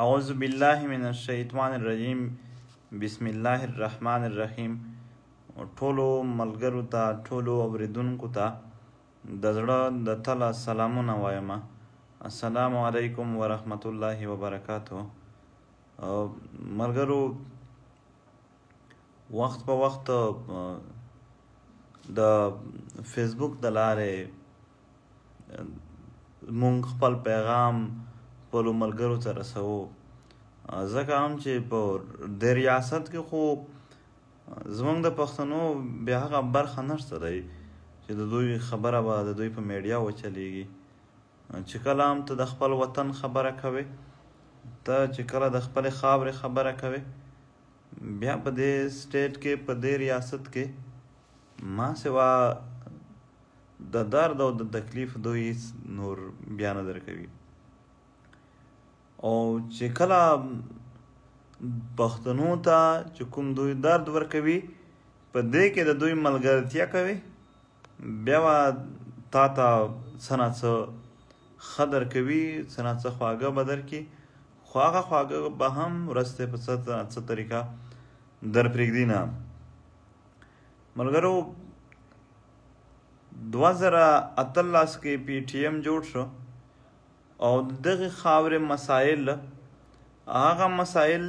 اعوذ بالله من الشیطان الرجیم بسم الله الرحمن الرحیم ټولو ملګرو ته ټولو اوریدونکو ته د زړه د تله سلامونه وایم السلام علیکم ورحمت الله وبرکاتو ملګرو وخت په وخت د فیسبوک د لارې مونږ خپل پیغام خپلو ملګرو ته رسوو ځکه هم چې په د ریاست کې خو زمونږ د پښتنو بیا هغه برخه نشته دی چې د دوی خبره به د دوی په میډیا وچلیږي چې کله هم ته د خپل وطن خبره کوې ته چې کله د خپلې خاورې خبره کوې بیا په دې سټیټ کې په دې ریاست کې ما سوا د درد او د تکلیف دوی نور بیان درکوي او چې کله پښتنو ته چې کوم دوی درد ورکوي په دې کې د دوی ملګرتیا کوي بیا تا ته سنا څه خدر کوي سنا څه خواږه بدر کې خواغه خواغه به هم رسته په څه طریقه در پرېږدي نه ملګرو دوه زره اتلس کې پی ټی ایم جوړ شو او دغه خاورې مسائل هغه مسائل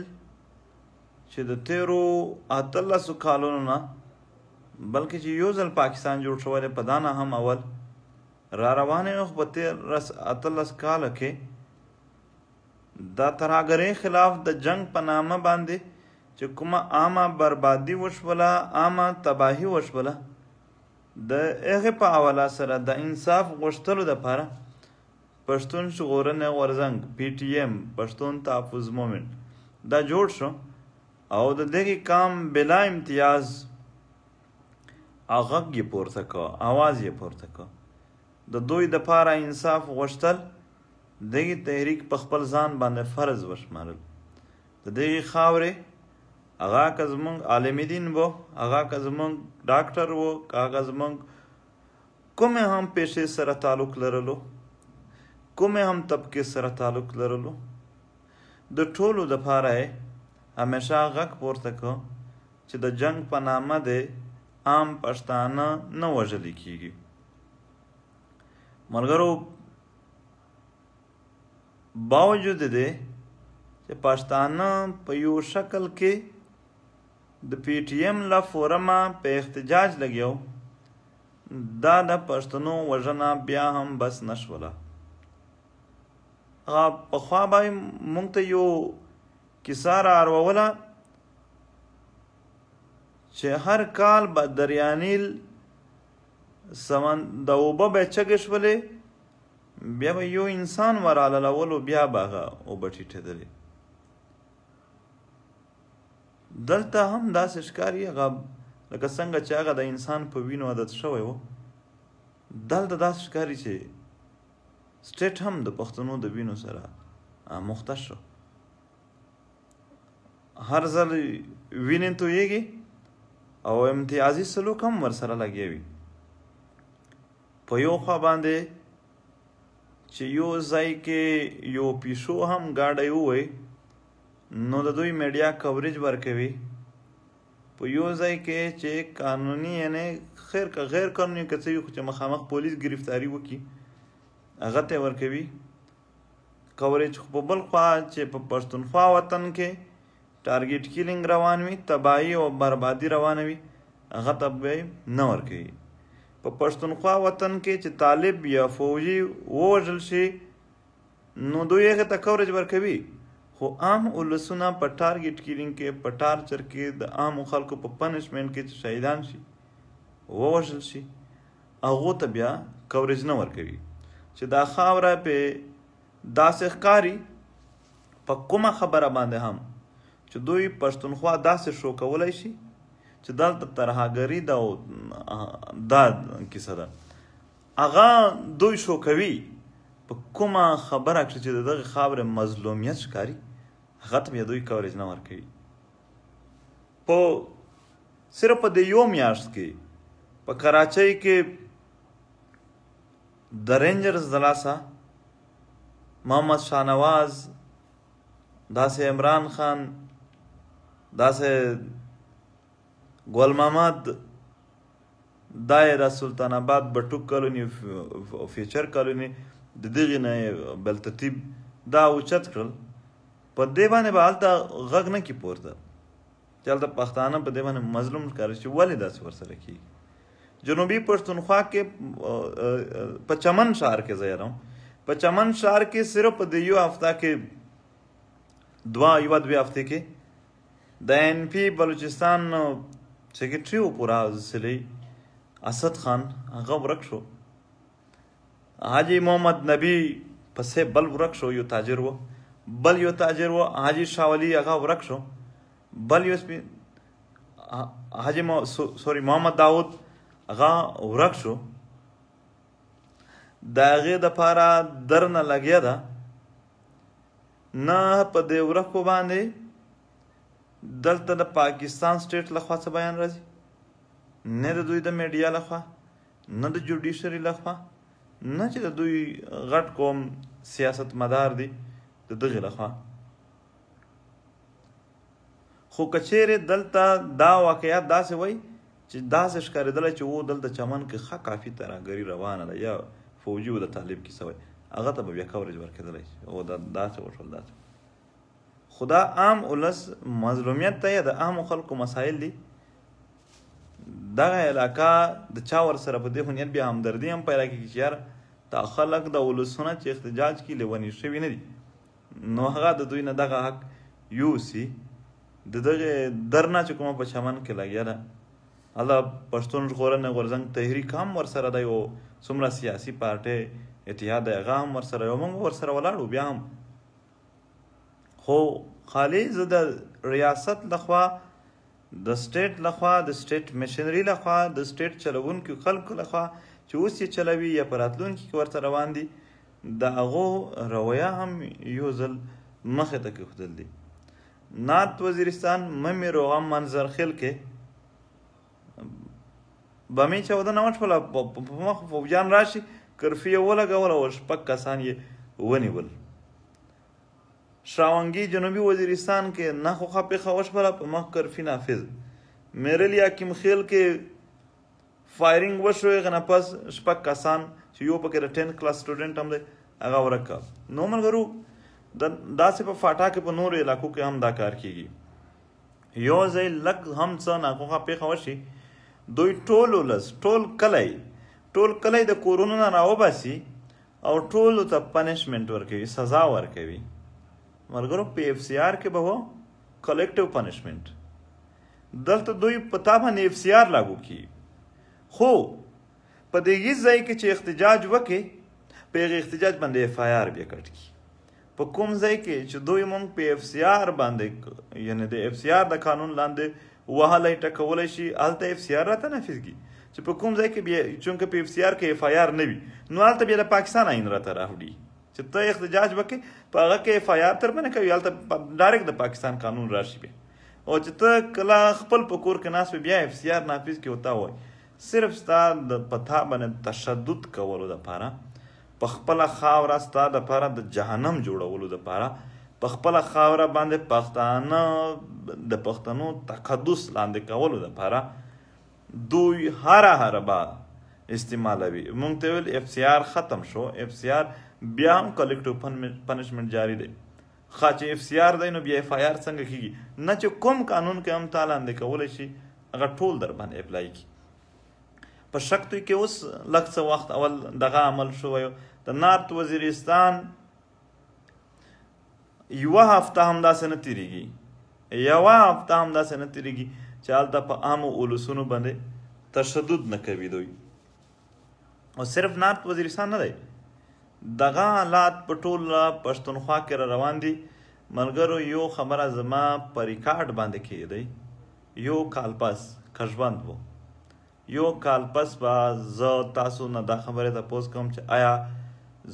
چې د تیرو اتلسو کالونو نه بلکې چې یو ځل پاکستان جوړ شوی دی په دا نه هم اول را روانې خو په تیرس اتلس کاله کې دا ترهګرۍ خلاف د جنگ په نامه باندې چې کومه عامه بربادي وشوله عامه تباهي وشوله د هغې په حواله سره د انصاف غوښتلو دپاره پښتون ژغورنه غورځنګ پی ټی ایم پښتون تحفظ مومنټ دا جوړ شو او د دغه کام بلا امتیاز هغه یې پورته کړ आवाज یې پورته کړ د دوی د پاره انصاف غوښتل دغه تحریک په خپل ځان باندې فرض وشمارل د دغه خاورې هغه کزمنګ عالم دین وو هغه کزمنګ ډاکټر وو هغه کزمنګ کومه هم پیښې سره تعلق لرلو کومه هم طبقه سره تعلق لرلو د ټولو د پاره همیشه غک پورته کو چې د جنگ په نامه د عام پښتانه نه وژل کیږي ملګرو باوجود دې چې پښتانه په یو شکل کې د پی ټی ایم لا فورما په احتجاج لګیو دا د پښتنو وژنه بیا هم بس نشوله هغه په خوا باندې مونږ ته یو کیسه را اروله چې هر کال به دریانیل سمن د اوبه به چګش ولې بیا به یو انسان وراله لولو بیا باغه او بټی ټېدلې دلته هم داسې ښکاری غب لکه څنګه چې هغه د انسان په وینو عادت شوی وو دلته داسې ښکاری چې سټیټ هم د پښتنو د وینو سره مختص شو هر ځل وینې تویږي او امتیازي سلوک هم ورسره لګیوي په یو خوا باندې چې یو ځای کې یو پیشو هم ګاډی ووی نو د دوی میډیا کوریج ورکوي په یو ځای کې چې قانوني یعنی خیر که غیر قانوني که څه وي خو چې مخامخ پولیس ګرفتاری وکړي هغه ته ورکوي کوریج خو په بل خوا چې په پښتونخوا وطن کې ټارګټ کیلینګ روان وي تباہي او بربادي روان وي هغه ته به نه ورکوي په پښتونخوا وطن کې چې طالب یا فوجي ووژل شي نو دوی هغه ته کوریج ورکوي خو عام ولسونه په ټارګټ کیلینګ کې په ټارچر کې د عام خلکو په پنشمنت کې چې شهیدان شي ووژل شي هغه ته بیا کوریج نه ورکوي چې دا خاوره په داسې ښکاری په کومه خبره باندې هم چې دوی پښتونخوا داسې شو کولای شي چې دلته ترهاګری دا دا کیسه ده اغه دوی شو کوي په کومه خبره کې چې دغه خبره مظلومیت ښکاری ختم یې دوی کوریج نه ورکوي په صرف د یو میاشت کې په کراچۍ کې د رینجرز د لاسه محمد شاهنواز داسې عمران خان داسې ګل محمد دایره سلطان آباد بټوک کالونی فیچر کالونی د دغه نه بل ترتیب دا اوچت کړل په دې باندې به هلته غږ نه کی پورته چې هلته پښتانه په دې باندې مظلوم ښکاري چې ولې داسې ورسره کیږي جنوبی پښتونخوا کې په چمن شار کې زه رام په چمن شار کې صرف د یو هفته کې دوا یو دوه هفته کې د ان پی بلوچستان سیکریټری و پورا سلې اسد خان هغه ورک شو حاجی محمد نبی پسې بل ورک شو یو تاجر و بل یو تاجر و حاجی شاولی هغه ورک شو بل یو سپی حاجی مو... سوري محمد داوود هغه ورک شو دا هغه د پاره درنه لګیا ده نه په دې ورکو باندې دلته د پاکستان سټیټ لخوا څه بیان راځي نه د دوی د میډیا لخوا نه د جوډیشری لخوا نه چې د دوی غټ قوم سیاست مدار دی د دغه لخوا خو کچېره دلته دا واقعیت داسې وای چې داسې ښکارېدل چې وو دلته چمن کې ښه کافي ترهګري روانه ده یا فوجي و د طالب کې سوی هغه ته به بیا کوریج ورکېدلی شي او دا داسې وشول داسې خدا عام ولس مظلومیت ته یا د عامو خلکو مسایل دي دغه علاقه د چا ور سره په دې هنیت بیا همدردي هم پیدا کېږي چې یار دا خلک د ولسونه چې احتجاج کې لیونی شوي نه دي نو هغه د دوی نه دغه حق یوسي د دغه درنه چې کومه په چمن کې لګیا ده الله پښتون ژغورنه غورځنګ تحریک هم ورسره دی او څومره سیاسي پارټۍ اتحاد هغه هم ورسره یو موږ ورسره ولاړو بیا هم خو خالی زه د ریاست لخوا د سټیټ لخوا د سټیټ مشنری لخوا د سټیټ چلوونکو خلکو لخوا چې اوس یې چلوي یا په راتلونکي کې ورته روان دي د هغو رویه هم یو ځل مخې ته کېښودل دي نات وزیرستان ممې روغم منظر خیل کې بمې چودنه وشوله په مخ فوجیان راشي کرفیو ولګوله او شپږ کسان یې ونیول شراونګي جنوبي وزیرستان کې نه خوخه پېښه وشوله په مخ کرفي نافذ میرل یاکیم خیل کې فایرینګ وشو غنه پس شپږ کسان چې یو پکې د 10 کلاس سټوډنټ هم دی هغه ورکه نو ملګرو داسې په فاټا کې په نورو علاقو کې هم دا کار کیږي یو ځای لک هم څه ناخوخه پېښه وشي دوی ټول ولس ټول کلی ټول کلی د کورونو نه راوباسي او ټولو ته پنشمنت ورکوي سزا ورکوي ملګرو پی اف سی آر کې به هو کلیکټیو پنشمنت دلته دوی په تا باندې اف سی آر لاګو کی خو په دې ځای کې چې احتجاج وکړي په هغه احتجاج باندې اف آی آر بیا کټ کی په کوم ځای کې چې دوی مونږ په اف سی آر باندې یعنی د اف سی آر د قانون لاندې وهلای ټکولای شي الته اف سی آر راته نافذ کی چې په کوم ځای کې بیا چونکه په اف سی آر کې اف آی آر نه وي نو الته بیا د پاکستان آئین راته راوړي چې ته احتجاج وکې په هغه کې اف آی آر تر باندې کوي الته ډایرکټ د پاکستان قانون راشي بیا او چې ته کله خپل پکور کې ناس بیا اف سی آر نافذ کې وتا وای صرف ستا د پتا باندې تشدد کولو د پاره په خپل خاور ستا د پاره د جهنم جوړولو د پاره په خپل خاوره باندې پښتانه د پښتنو تقدس لاندې کولو لپاره دوی هر هر با استعمالوي مونږ ته ویل اف سی آر ختم شو اف سی آر بیا هم کلیکټیو پنشمنت جاری دی خا چې اف سی آر دی نو بیا اف آی آر څنګه کیږي نه چې کوم قانون کې هم تعالی اندې کولای شي هغه ټول در باندې اپلای کی په شک دوی کې اوس لږ څه وخت اول دغه عمل شو د نارت وزیرستان یو هفته هم دا سنه تیریږي یو هفته هم دا سنه تیریږي چې حالته په عام اولسونو باندې تشدد نه کوي دوی او صرف نارت وزیرستان نه دی دغه حالات په ټوله پښتونخوا کې را روان دي ملګرو یو خبره زما په ریکارډ باندې کې دی یو کال پس کژبند وو یو کال پس به زه تاسو نه دا خبره تپوس کوم چې آیا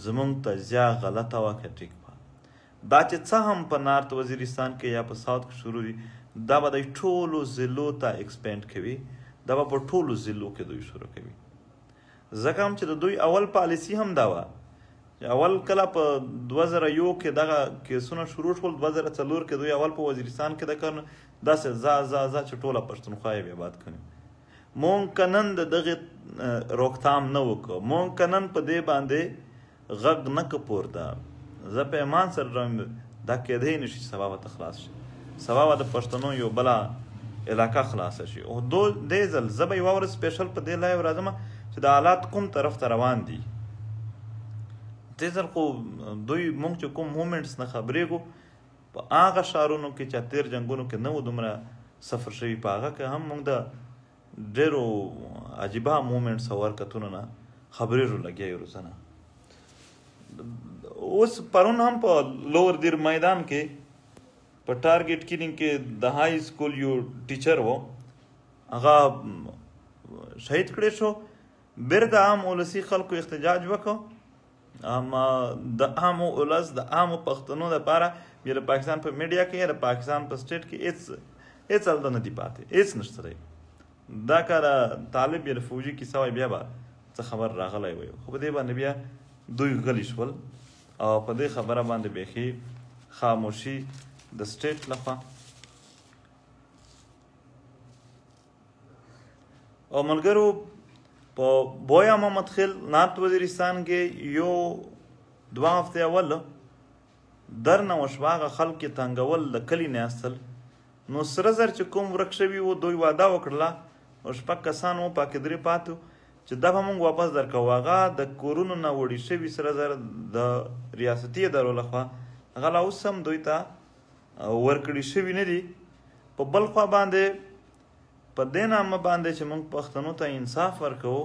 زمونږ تجزیه غلطه وه که ټیک دا چې څه هم په نارت وزیرستان کې یا په ساوت کې شروع دي دا به د ټولو ضلعو ته اکسپینډ کوي دا به په ټولو ضلعو کې دوی شروع کوي ځکه هم چې د دوی اول پالیسی هم دا وه اول کله په 2001 کې دغه کیسونه شروع شول 2004 کې دوی اول په وزیرستان کې د کارن داسې زا زا زا چې ټوله پښتونخوا یې آباد کړي مونږ کنن د دغه روکتام نه وکړو مونږ کنن په دې باندې غږ نه کپور ده زه په ایمان سره روان دا کېدای نه شي سبا ته خلاص شي سبا د پښتنو یو بلا علاقه خلاص شي او دو دې ځل زبې واور سپیشل په دې لایو راځم چې د حالات کوم طرف ته روان دي دې ځل خو دوی مونږ چې کوم مومنټس نه خبرې کو په هغه شارونو کې چې تیر جنگونو کې نه و دومره سفر شوی په هغه کې هم مونږ د ډیرو عجیبه مومنټس او حرکتونو نه خبرې رو لګیا یو روزانه اوس پرون هم په لوور دیر میدان کې په ټارګټ کلینګ کې د های سکول یو ټیچر وو هغه شهید کړی شو بیرته عام ولسی خلکو احتجاج وکړو اما د عام ولس د عام پښتنو لپاره بیا د پاکستان په میډیا کې د پاکستان په سټیټ کې هیڅ هیڅ حل نه دی پاتې هیڅ نشته دا کار طالب یا فوجي کیسه وای بیا به څه خبر راغلی وي خو په دې باندې بیا دوی غلی شول او په دې خبره باندې بیخي خاموشي د سټیټ لخوا او ملګرو په بویا محمد خل نارت وزیرستان کې یو دوه هفته اول در نه وشواغه خلک تنګول د کلی نه اصل نو سره زر چې کوم ورک شوی وو دوی واده وکړله او شپږ کسان وو پاکې درې پاتو چې دا به موږ واپس درکو هغه د کورونو نه وړي شوي سره زر د ریاستي ادارو لخوا هغه لا اوس هم دوی ته ورکړي شوي نه دي په بل خوا باندې په دې نامه باندې چې موږ پښتنو ته انصاف ورکوو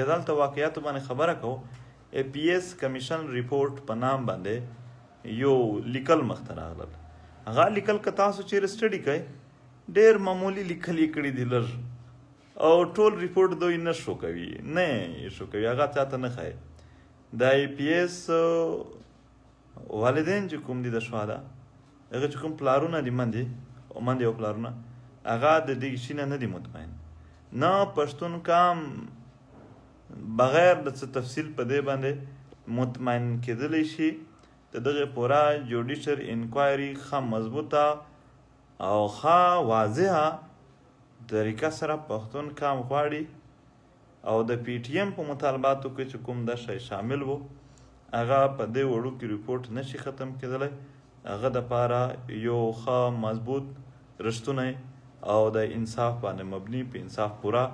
یا دلته واقعیاتو باندې خبره کوو ای پی ایس کمیشن ریپورت په نام باندې یو لیکل مخته راغلل هغه لیکل که تاسو چیرې سټډي کوئ ډېر معمولی لیکل یې کړي دي لږ او ټول ریپورت دوی نه شو کوي نه شو کوي هغه چاته نه خای د ای پی ایس والدین چې کوم دي د شواده هغه چې کوم پلارونه دي من دي او من دي او پلارونه هغه د دې شینه نه دي مطمئن نه پښتون کام بغیر د څه تفصیل په دې باندې مطمئن کېدلی شي د دغه پورا جوډیشر انکوایري خام مضبوطه او خا واضحه طریقه سره پښتون کام غواړي او د پی ټی ایم په مطالباتو کې چې کوم د شی شامل وو هغه په دې وړو کې ریپورت نشي ختم کېدلی هغه د پاره یو ښه مضبوط رښتونی او د انصاف باندې مبني په انصاف پورا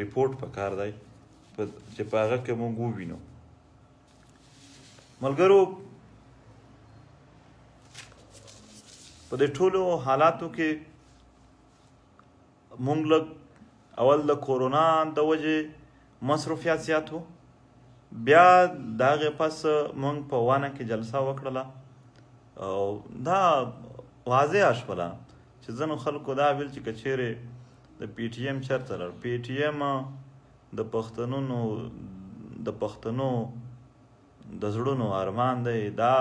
ریپورت پکار دی چې په هغه کې موږ ووینو ملګرو په دې ټولو حالاتو کې مونږ لږ اول د کورونا د وجې مصروفیت زیات و بیا د هغې پس مونږ په وانه کې جلسه وکړله او دا واضحه شوله چې ځینو خلکو دا ویل چې که چیرې د پی ټي ایم چېرته لړ پی ټي ایم د پښتنونو د پښتنو د زړونو ارمان دی دا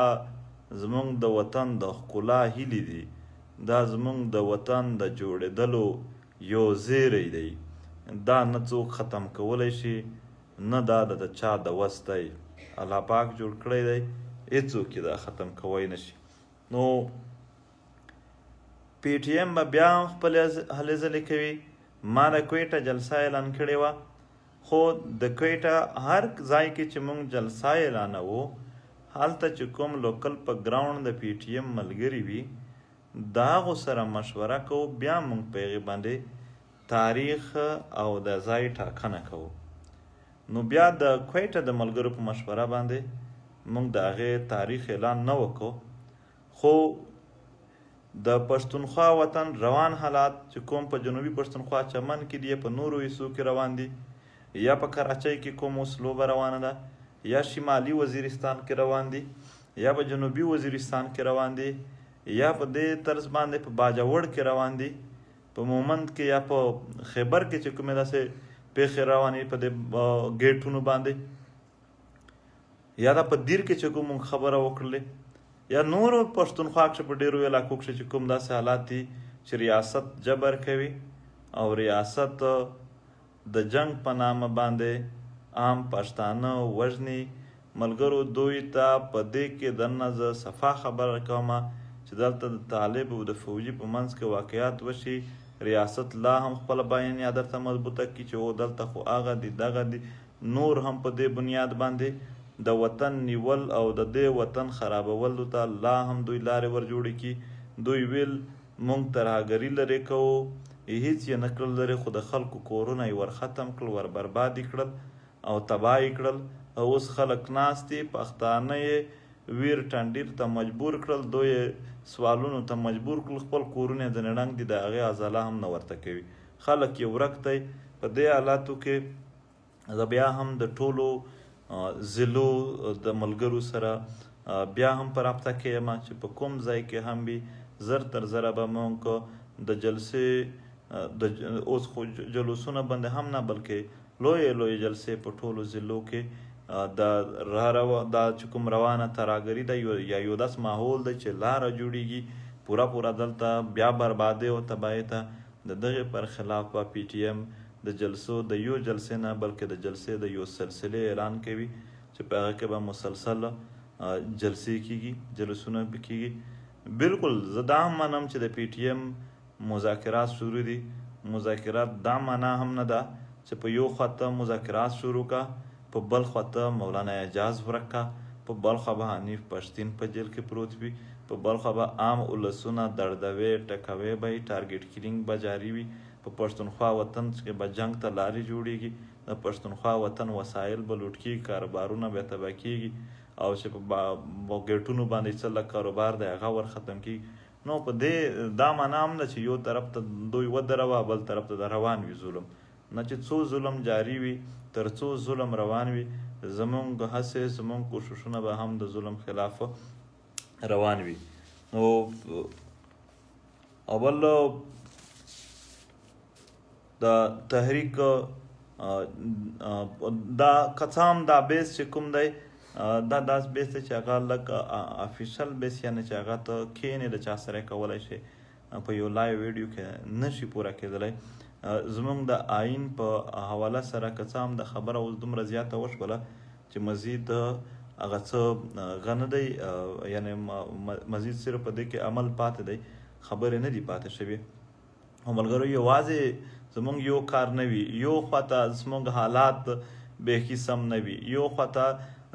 زمونږ د وطن د ښکلا هیلې دي دا زمونږ د وطن د جوړېدلو یو زیری دی دا نه څوک ختم کولی شي نه دا د چا د وس دی الله پاک جوړ کړی دی هیڅوک یې دا ختم کوی نشي نو پی ټی ایم به بیا هم خپلې هلې ځلې کوي ما د کویټه جلسه اعلان کړې وه خو د کویټه هر ځای کې چې مونږ جلسه اعلانوو هلته چې کوم لوکل په ګراوند د پی ټی ایم ملګري وي دا غو سره مشوره کوو بیا موږ په غي باندې تاریخ او د ځای ټاکنه کوو نو بیا د کویټه د ملګرو په مشوره باندې موږ د هغه تاریخ اعلان نه وکړو خو د پښتونخوا وطن روان حالات چې کوم په جنوبي پښتونخوا چمن کې دی په نورو ایسو کې روان دي یا په کراچۍ کې کوم وسلو روانه ده یا شمالي وزیرستان کې روان دي یا په جنوبي وزیرستان کې روان دي یا په دې طرز باندې په باجوړ کې روان دي په مومند کې یا په خیبر کې چې کومه داسې پیښې روانې په دې ګیټونو باندې یا دا په دیر کې چې کوم خبره وکړلې یا نور پښتونخوا کې په ډیرو علاقو کې چې کوم داسې حالات دي چې ریاست جبر کوي او ریاست د جنگ په نامه باندې عام پښتانه وژني ملګرو دوی ته په دې کې د نظر صفه خبره کومه چې دلته د طالب او د فوجي په منځ کې واقعیات وشي ریاست لا هم خپل بیانیه درته مضبوطه کړي چې او دلته خو هغه دی دغه دی نور هم په دې بنیاد باندې د وطن نیول او د دې وطن خرابولو ته لا هم دوی لارې ور جوړې کړي دوی ویل مونږ ترهګري لرې کوو هیڅ یې نه کړل لرې خو د خلکو کورونه یې ور ختم کړل ور بربادي کړل او تباهي کړل او اوس خلک ناست دي پښتانه یې ویر ټنډیر ته مجبور کړل دوی سوالونو ته مجبور کړل خپل کورونه د نړنګ دي د هغې عضله هم نه ورته کوي خلک یې ورک دی په دې حالاتو کې زه بیا هم د ټولو ضلعو د ملګرو سره بیا هم په رابطه کې یم چې په کوم ځای کې هم وي زر تر زره به مونږ د جلسې د اوس خو جلوسونه بند هم نه بلکې لویې لویې جلسې په ټولو ضلعو کې د را دا چې کوم روانه تراګری ده یا یو داس ماحول ده چې لاره جوړیږي پورا پورا دلته بیا بربادې او تباهی ته د دغه پر خلاف به پی ټی ایم د جلسو د یو جلسې نه بلکې د جلسې د یو سلسلې اعلان کوي چې په هغه کې به مسلسل جلسې کیږي جلسونه به کیږي بالکل زه دا هم منم چې د پی ټی ایم مذاکرات شروع دي مذاکرات دا معنا هم نه ده چې په یو خط مذاکرات شروع کا په بل خواته مولانا اعجاز ورکه په بل خوا به حنیف پښتین په جیل کې پروت وي په بل خوا به عام ولسونه دردوي ټکوي به ټارګټ کلینګ به جاري وي په پښتونخوا وطن کې به جنگ ته لارې جوړیږي د پښتونخوا وطن وسایل به لوټ کیږي کاروبارونه به تباه کیږي او چې په ګټونو باندې څه کاروبار دی هغه ور ختم کیږي نو په دې دا معنا هم نه چې یو طرف ته دوی ودروه بل طرف ته د روان وي ظلم نه چې څو ظلم جاری وي تر څو ظلم روان وي زمونږ هڅې زمونږ کوششونه به هم د ظلم خلاف روان وي نو اول د تحریک دا کڅام دا بیس چې کوم دی دا داس بیس ته چې هغه لکه افیشل بیس یعنې چې هغه ته کینې د چا سره کولی شي په یو لایو ویډیو کې نشي پوره کېدلی زمونږ د آئین په حواله سره که څه هم د خبره اوس دومره زیاته وشوله چې مزید هغه څه غه نه دی یعنی مزید صرف په دې کې عمل پاتې دی خبرې نه دي پاتې شوې او ملګرو یوازې زمونږ یو کار نه وي یو خواته زمونږ حالات بیخي سم نه وي یو خواته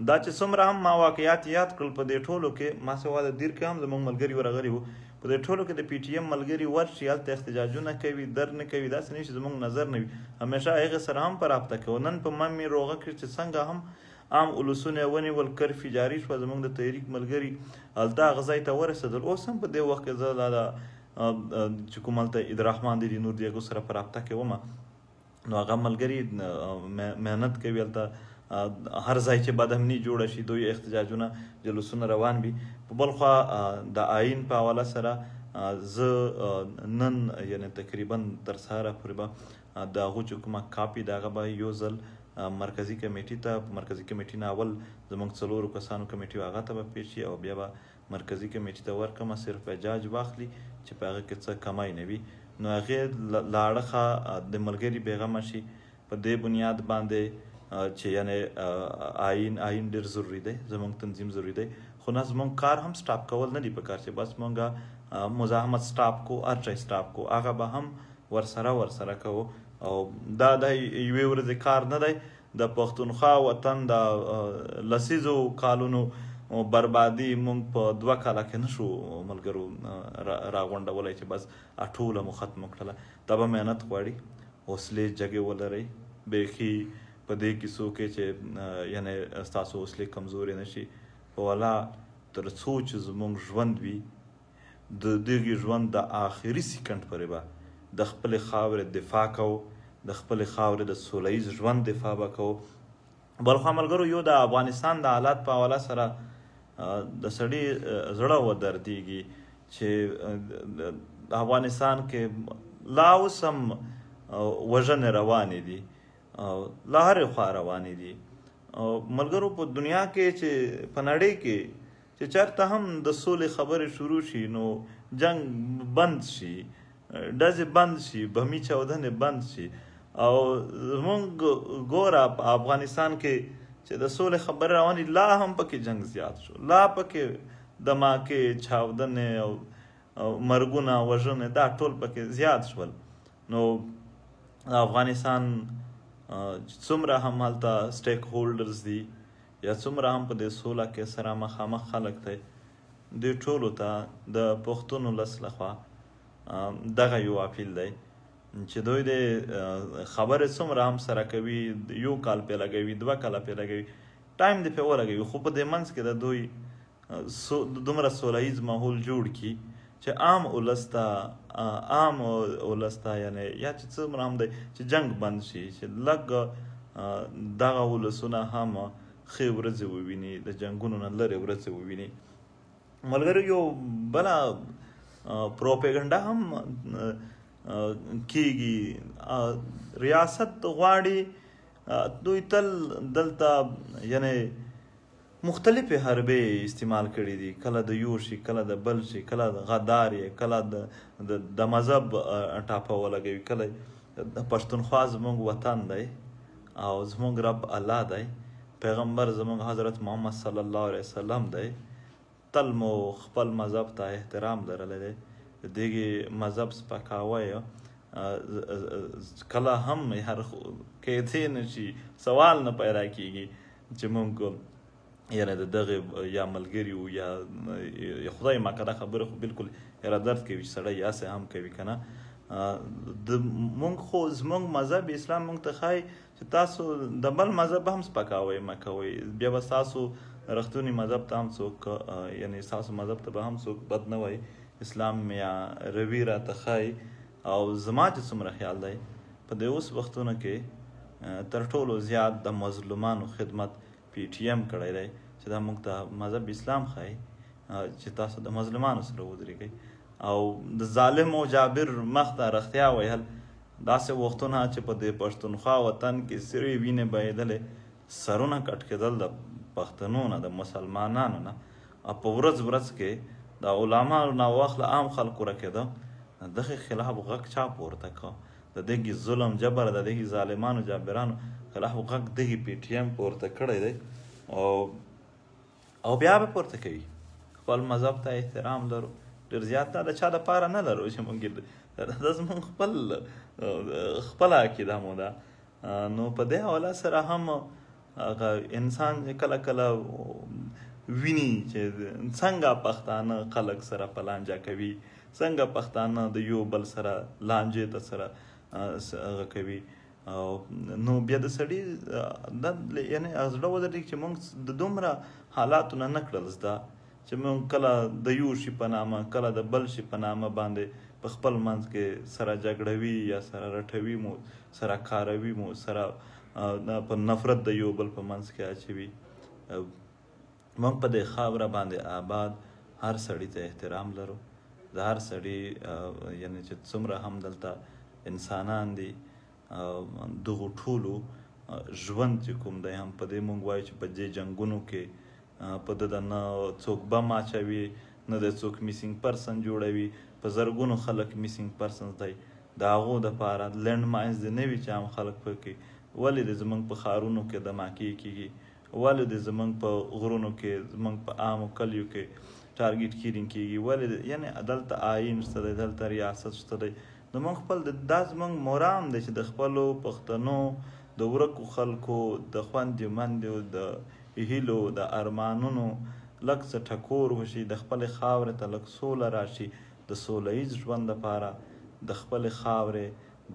دا چې څومره هم ما واقعیات یاد کړل په دې ټولو کې ما سوا د دیر کې هم زمونږ ملګري ورغلي وو په دې ټولو کې د پی ټی ایم ملګري ورشي هلته احتجاجونه کوي در نه کوي داسې نه چې زموږ نظر نه وي همیشه هغې سره هم په رابطه کوو نن په من مې روغه کړي چې څنګه هم عام اولسونه یې ونیول کرفي جاري شوه زموږ د تحریک ملګري هلته هغه ځای ته ورسېدل اوس هم په دې وخت کې زه دا چې کوم هلته عبدالرحمن د نور دیګو سره په رابطه کې ومه نو هغه ملګري محنت کوي هلته هر ځای چې بدامني جوړه شي دوی احتجاجونه جلوسونه روان وي په بل خوا د آئین په حواله سره زه نن یعنی تقریبا تر سهاره پورې به د هغو چې کومه کاپي د هغه به یو ځل مرکزی کمیټې ته مرکزی کمیټې نه اول زموږ څلورو کسانو کمیټې هغه ته به پیښ او بیا به مرکزی کمیټې ته ورکمه صرف اجاج واخلي چې په هغه کې څه کمای نه وي نو هغې لاړه د ملګري بېغمه شي په دې بنیاد باندې چې یعنی آئین آئین ډیر ضروری دی زمونږ تنظیم ضروری دی خو نه زمونږ کار هم سټاپ کول نه دی په کار چې بس مونږه مزاحمت سټاپ کو هر چای سټاپ کو هغه به هم ورسره ورسره کوو او دا د یوې ورځې کار نه دی د پښتونخوا وطن د لسیزو کالونو بربادي مونږ په دوه کاله کې نشو ملګرو راغونډولی چې بس ټوله مو ختم کړله دا به محنت غواړي حوصلې جګې ولرئ بیخي په دې کیسو کې چې یعنی تاسو اوسلې کمزوري نشي په ولا تر څو چې زموږ ژوند وي د دې ژوند د آخري سکند پرې به د خپل خاورې دفاع کو د خپل خاورې د سولېز ژوند دفاع وکاو بلخو عملګرو یو د افغانستان د حالات په حواله سره د سړی زړه و دردېږي چې افغانستان کې لا اوس هم وژنې روانې دي لهر خوا روان دي او ملګرو په دنیا کې چې پنړې کې چې چرته هم د سولې خبرې شروع شي نو جنگ بند شي ډزې بند شي بهمي چاودنې بند شي او زمونږ ګوره په افغانستان کې چې د سولې خبر رواني لا هم پکې جنگ زیات شو لا پکې دماکه چاودنې او مرګونه وژنې دا ټول پکې زیات شول نو افغانستان څومره هم هلته سټیک هولډرز دي یا څومره هم په دې سوله کې سره مخامخ خلک دی دې ټولو ته د پښتون ولس لخوا دغه یو اپیل دی چې دوی د خبرې څومره هم سره کوي یو کال پې لګوي دوه کاله پې لګوي ټایم دې پې ولګوي خو په دې منځ کې د دوی دومره سوله ییز ماحول جوړ کړي چې عام ولستا عام ولستا یعنی یا چې څه مرام دی چې جنگ بند شي چې لګ دغه ولسونه هم خې ورځې وویني د جنگونو نه لرې ورځې وویني ملګرو یو بلا پروپاګاندا هم کیږي ریاست غواړي دوی تل دلته یعنی مختلفې حربې استعمال کړي دي کله د یو شي کله د بل شي کله د غدار یې کله د د مذهب ټاپه ولګوي کله د پښتونخوا زموږ وطن دی او زموږ رب الله دی پیغمبر زموږ حضرت محمد صلی الله علیه وسلم دی تل مو خپل مذهب ته احترام لرلی دی د دې مذهب سپکاوی کله هم هر کېدی نه شي سوال نه پیدا کیږي چې موږ یاره د دغه یا ملګری او یا خدای ما کړه خبره خو بالکل یاره درد کوي سړی یا سه هم کوي کنه د مونږ خو زمونږ مذهب اسلام مونږ ته خای چې تاسو د بل مذهب هم سپکاوي مکوي بیا به تاسو رښتونی مذهب ته هم څوک یعنی تاسو مذهب ته به هم څوک بد نه وای اسلام یا روی را ته خای او زما چې څومره خیال دی په دې اوس وختونو کې تر ټولو زیات د مظلومانو خدمت پی ټی ایم کړی دی چې دا موږ ته مذهب اسلام ښایي چې تاسو د مظلمانو سره ودرېږئ او د ظالم او جابر مخ ته رښتیا ویل داسې وختونه چې په دې پښتونخوا وطن کې سری وینې بهېدلې سرونه کټ کېدل د پښتنو نه د مسلمانانو نه او په ورځ ورځ کې د علماو نه وخت له عام خلکو راکېده دغه خلاف غږ چا پورته کړ د دې ظلم جبر د دې ظالمانو جابرانو کلاهو غږ دغې پی ټي ایم پورته کړی دی او او بیا به پورته کوي خپل مذهب ته احترام لرو ډېر زیات دا د چا لپاره نه لرو چې موږ دا زموږ خپل خپله عقیده مو ده نو په دې حواله سره هم انسان کله کله ویني چې څنګه پښتانه خلک سره پلانجا کوي څنګه پښتانه د یو بل سره لانجې ته سره کوي او نو بیا د سړی د یعنی ازړه ودرې چې مونږ د دومره حالاتو نه نکړل زده چې مونږ کله د یو شي په نامه کله د بل شي په نامه باندې په خپل منځ کې سره جګړوي یا سره رټوي مو سره کاروي مو سره په نفرت د یو بل په منځ کې اچوي مونږ په دې خاوره باندې آباد هر سړی ته احترام لرو د هر سړی یعنی چې څومره هم دلته انسانان دي دغه ټولو ژوند چې کوم دی هم په دې مونږ وایو چې په دې جنگونو کې په د نه څوک بم اچوي نه د څوک میسینګ پرسن جوړوي په زرګونو خلک میسینګ پرسن دی د هغو دپاره لنډ ماینز د نه وي چې هم خلک پکې ولې د زمنګ په خارونو کې د ماکی کېږي ولې د زمنګ په غرونو کې زمنګ په عامو کلیو کې ټارګټ کیرینګ کېږي ولې یعنی عدالت آئین شته دی دلته ریاست شته دی زمونږ خپل د دا زمونږ مورام دی چې د خپلو پښتنو د ورکو خلکو د خوندې مندو د هیلو د ارمانونو لږ څه ټکور وشي د خپلې خاورې ته لږ سوله راشي د سوله ییز ژوند لپاره د خپلې خاورې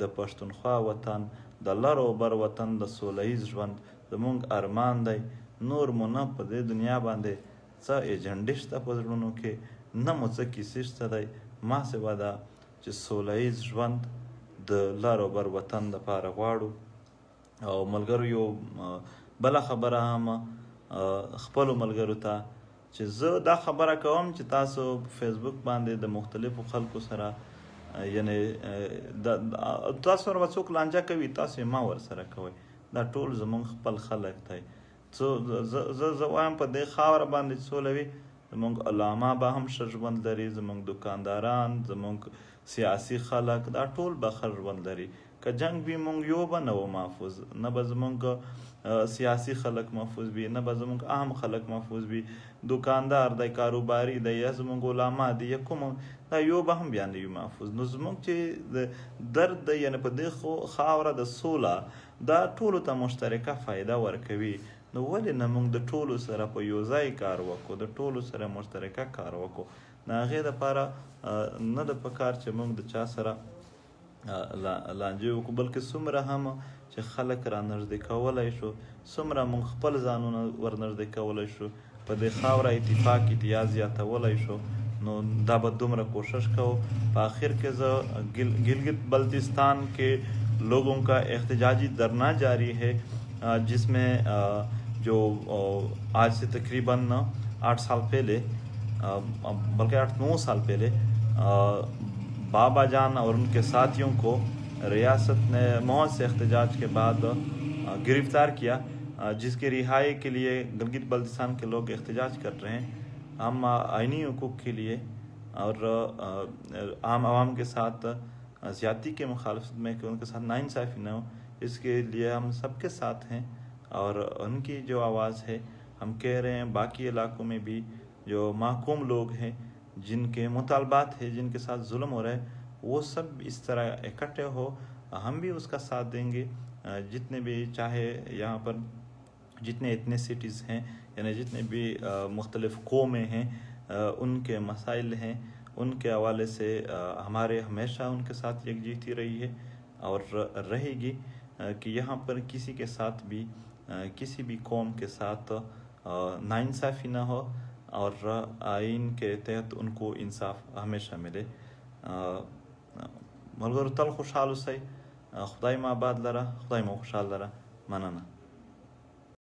د پښتونخوا وطن د لر او بر وطن د سوله ییز ژوند زمونږ ارمان دی نور مو نه په دې دنیا باندې څه ایجنډې شته په زړونو کې نه مو څه کیسې شته دی ما سوا ده چې سوله ییز ژوند د لار او بر وطن لپاره غواړو او ملګرو یو بله خبره هم خپلو ملګرو ته چې زه دا خبره کوم چې تاسو په فیسبوک باندې د مختلفو خلکو سره یعنی تاسو سره به څوک لانجه کوي تاسو یې ما ورسره کوئ دا ټول زمونږ خپل خلک دی زه زه وایم په دې خاوره باندې سوله وي زمونږ علما به هم ښه ژوند لري زمونږ دکانداران زمونږ سیاسي خلک دا ټول به ښه ژوند لري که جنگ وي مونږ یو به نه و محفوظ نه به زمونږ سیاسي خلک محفوظ وي نه به زمونږ عام خلک محفوظ وي دکاندار دی کاروباری دی یا زمونږ علما دی یا کوم دا یو به هم بیا نه وي محفوظ نو زمونږ چې د درد یعنې په دې خاوره د سوله دا ټولو ته مشترکه فایده ورکوي نو ولې نه موږ د ټولو سره په یو ځای کار وکړو د ټولو سره مشترکه کار وکړو نو هغې دپاره نه د پکار چې موږ د چا سره لانجې وکړو بلکې څومره هم چې خلک را نږدې کولی شو څومره موږ خپل ځانونه ور نږدې کولی شو په دې خاوره اتفاق اتیا زیاتولی شو نو دا به دومره کوشش کو په آخر کې زه गिलगित बल्तिस्तान के लोगों का एहतजाजी धरना जारी है जिसमें जो आज से तकरीबन आठ साल पहले बल्कि आठ नौ साल पहले बाबा जान और उनके साथियों को रियासत ने मौत से एहतजाज के बाद गिरफ्तार किया जिसके रिहाई के लिए गलगित बल्दिस्तान के लोग एहतजाज कर रहे हैं हम आइनी हकूक़ के लिए और आम आवाम के साथ ज्यादा के मुखालफत में कि उनके साथ नाइंसाफ़ी न हो इसके लिए हम सबके साथ हैं और उनकी जो आवाज़ है हम कह रहे हैं बाकी इलाकों में भी जो माकूम लोग हैं जिनके मुतालबात है जिनके साथ जुल्म हो रहा है वो सब इस तरह इकट्ठे हो हम भी उसका साथ देंगे जितने भी चाहे यहाँ पर जितने इतने सिटीज़ हैं यानी जितने भी मुख्तलिफ़ कौमें हैं उनके मसाइल हैं उनके हवाले से हमारे हमेशा उनके साथ यकजहती रही है और रहेगी कि यहाँ पर किसी के साथ भी किसी भी कौम के साथ नाइंसाफ़ी ना हो और आइन के तहत उनको इंसाफ हमेशा मिले मलगर तल खुशहाल उसई खुदाई बाद लरा खुदाई खुशहाल लरा मनाना